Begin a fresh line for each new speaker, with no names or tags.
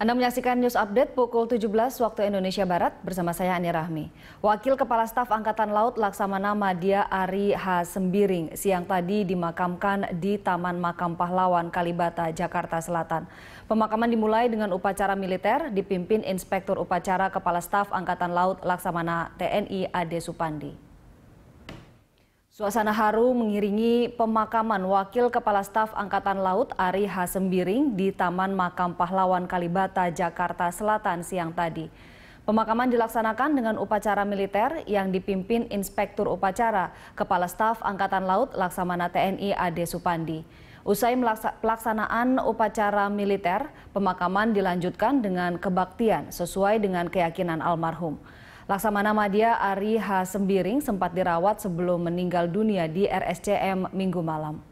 Anda menyaksikan news update pukul 17 waktu Indonesia Barat bersama saya Ani Rahmi. Wakil Kepala Staf Angkatan Laut Laksamana Madia Ari H. Sembiring siang tadi dimakamkan di Taman Makam Pahlawan Kalibata, Jakarta Selatan. Pemakaman dimulai dengan upacara militer dipimpin Inspektur Upacara Kepala Staf Angkatan Laut Laksamana TNI Ade Supandi. Suasana haru mengiringi pemakaman Wakil Kepala Staf Angkatan Laut Ari Hasembiring di Taman Makam Pahlawan Kalibata, Jakarta Selatan siang tadi. Pemakaman dilaksanakan dengan upacara militer yang dipimpin Inspektur Upacara Kepala Staf Angkatan Laut Laksamana TNI Ade Supandi. Usai pelaksanaan upacara militer, pemakaman dilanjutkan dengan kebaktian sesuai dengan keyakinan almarhum. Laksamana Madia Ari H. Sembiring sempat dirawat sebelum meninggal dunia di RSCM Minggu malam.